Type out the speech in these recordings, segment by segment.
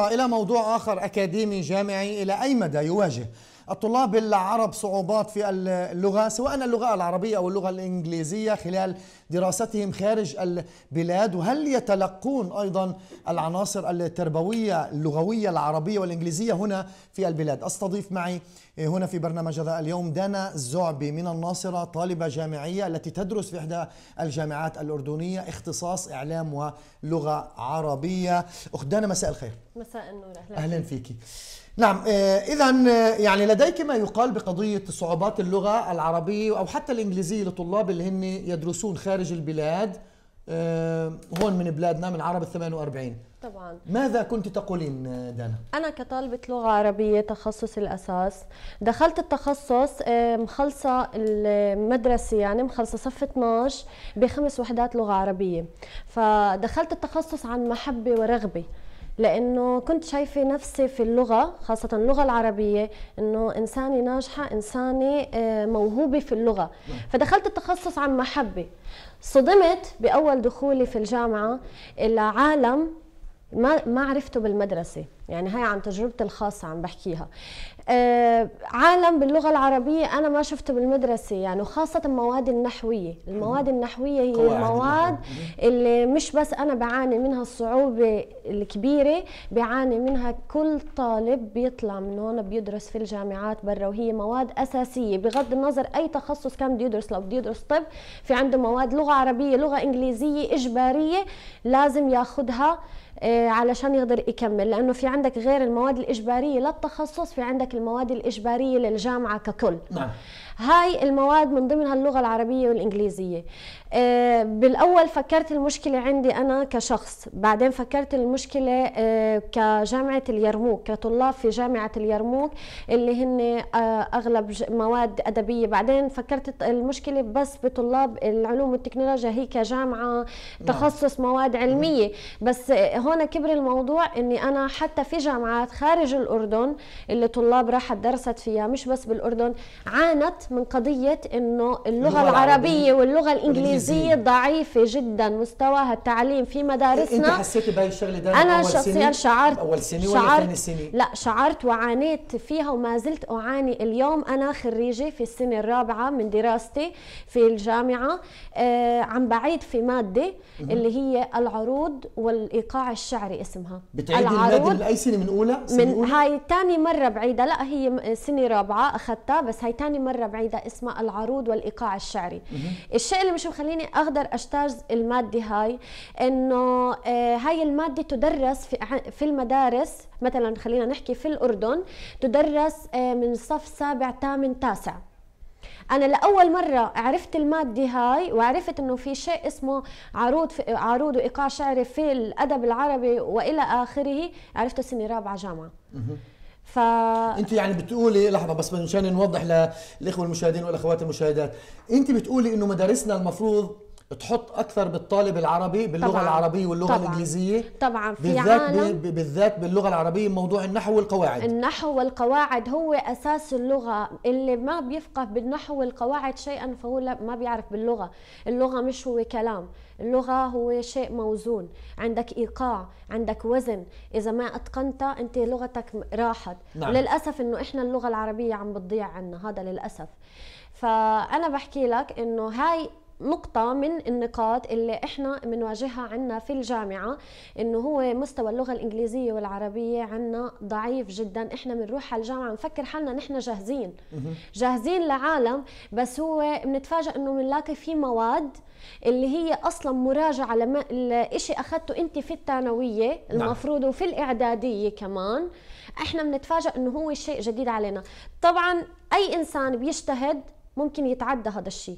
إلى موضوع آخر أكاديمي جامعي إلى أي مدى يواجه الطلاب العرب صعوبات في اللغة سواء اللغة العربية أو اللغة الإنجليزية خلال دراستهم خارج البلاد وهل يتلقون أيضا العناصر التربوية اللغوية العربية والإنجليزية هنا في البلاد أستضيف معي هنا في برنامج هذا اليوم دانا الزعبي من الناصرة طالبة جامعية التي تدرس في إحدى الجامعات الأردنية اختصاص إعلام ولغة عربية أخت دانا مساء الخير مساء النور أهلا, أهلا فيكي نعم آه، اذا آه، يعني لديك ما يقال بقضيه صعوبات اللغه العربيه او حتى الانجليزيه لطلاب اللي هن يدرسون خارج البلاد آه، هون من بلادنا من عرب ال 48 طبعا ماذا كنت تقولين دانا؟ أنا كطالبة لغة عربية تخصص الأساس دخلت التخصص مخلصة المدرسة يعني مخلصة صف 12 بخمس وحدات لغة عربية فدخلت التخصص عن محبة ورغبة لانه كنت شايفه نفسي في اللغه خاصه اللغه العربيه انه انسانه ناجحه انساني آه، موهوبه في اللغه فدخلت التخصص عن محبه صدمت باول دخولي في الجامعه العالم ما ما عرفته بالمدرسه يعني هاي عن تجربتي الخاصة عم بحكيها آه عالم باللغة العربية أنا ما شفته بالمدرسة يعني وخاصة المواد النحوية المواد النحوية هي المواد اللي مش بس أنا بعاني منها الصعوبة الكبيرة بعاني منها كل طالب بيطلع من هون بيدرس في الجامعات برا وهي مواد أساسية بغض النظر أي تخصص كان بده يدرس لو بده يدرس طب في عنده مواد لغة عربية لغة إنجليزية إجبارية لازم ياخدها آه، علشان يقدر يكمل لأنه في عندك غير المواد الإجبارية للتخصص في عندك المواد الإجبارية للجامعة ككل نعم. هاي المواد من ضمنها اللغه العربيه والانجليزيه آه، بالاول فكرت المشكله عندي انا كشخص بعدين فكرت المشكله آه، كجامعه اليرموك كطلاب في جامعه اليرموك اللي هن آه، اغلب مواد ادبيه بعدين فكرت المشكله بس بطلاب العلوم والتكنولوجيا هي كجامعه نعم. تخصص مواد علميه بس هون كبر الموضوع اني انا حتى في جامعات خارج الاردن اللي طلاب راحت درست فيها مش بس بالاردن عانت من قضية أنه اللغة العربية واللغة الإنجليزية ضعيفة جدا مستواها التعليم في مدارسنا إيه، أنت حسيتي بهي الشغلة ده أنا أول شخصيا سنة؟ شعرت أول سنة شعرت ثاني سنة؟ لا شعرت وعانيت فيها وما زلت أعاني اليوم أنا خريجة في السنة الرابعة من دراستي في الجامعة آه عم بعيد في مادة اللي هي العروض والإيقاع الشعري اسمها بتعيد المادة من أي سنة من أولى؟ سنة من أولى؟ هاي ثاني مرة بعيدة لا هي سنة رابعة أخذتها بس هاي ثاني مرة بعيدة بعيدة اسمها العروض والإيقاع الشعري الشيء اللي مش مخليني أقدر أجتاز المادة هاي إنه آه، هاي المادة تدرس في المدارس مثلا خلينا نحكي في الأردن تدرس آه، من صف سابع ثامن تاسع انا لاول مره عرفت الماده هاي وعرفت انه في شيء اسمه عروض عروض وايقاع شعري في الادب العربي والى اخره عرفته سنه رابعه جامعه ف انت يعني بتقولي لحظه بس مشان نوضح للاخوه المشاهدين والاخوات المشاهدات انت بتقولي انه مدارسنا المفروض تحط اكثر بالطالب العربي باللغه طبعاً. العربيه واللغه طبعاً. الانجليزيه طبعا في بالذات عالم بالذات باللغه العربيه موضوع النحو والقواعد النحو والقواعد هو اساس اللغه اللي ما بيفقه بالنحو والقواعد شيئا فهو ما بيعرف باللغه اللغه مش هو كلام اللغه هو شيء موزون عندك ايقاع عندك وزن اذا ما اتقنتها انت لغتك راحت نعم. وللاسف انه احنا اللغه العربيه عم بتضيع عنا هذا للاسف فانا بحكي لك انه هاي نقطة من النقاط اللي احنا بنواجهها عنا في الجامعة انه هو مستوى اللغة الانجليزية والعربية عنا ضعيف جدا احنا بنروح على الجامعة نفكر حالنا نحن جاهزين جاهزين لعالم بس هو بنتفاجئ انه بنلاقي في مواد اللي هي اصلا مراجعه لما الشيء اخذته انت في الثانويه نعم. المفروض وفي الاعداديه كمان احنا بنتفاجئ انه هو شيء جديد علينا طبعا اي انسان بيجتهد ممكن يتعدى هذا الشيء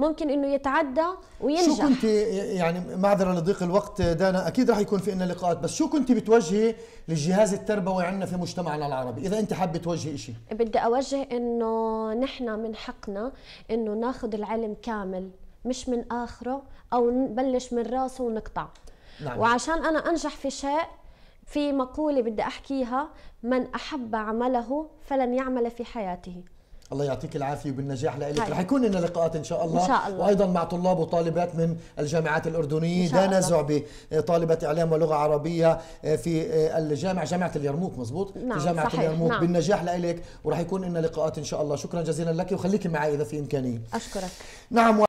ممكن انه يتعدى وينجح شو كنت يعني معذره لضيق الوقت دانا اكيد راح يكون في لنا لقاءات بس شو كنت بتوجهي للجهاز التربوي عندنا في مجتمعنا العربي اذا انت حابه توجهي شيء بدي اوجه انه نحن من حقنا انه ناخذ العلم كامل مش من اخره او نبلش من راسه ونقطع نعم. وعشان انا انجح في شيء في مقولة بدي أحكيها من أحب عمله فلن يعمل في حياته الله يعطيك العافيه وبالنجاح لك طيب. رح يكون لنا لقاءات ان شاء الله ان شاء الله وايضا مع طلاب وطالبات من الجامعات الاردنيه دانا زعبي طالبه اعلام ولغه عربيه آه، في آه، الجامعه جامعه اليرموك مزبوط نعم في جامعه صحيح. اليرموك نعم. بالنجاح لك ورح يكون لنا لقاءات ان شاء الله شكرا جزيلا لك وخليكي معي اذا في امكانيه اشكرك نعم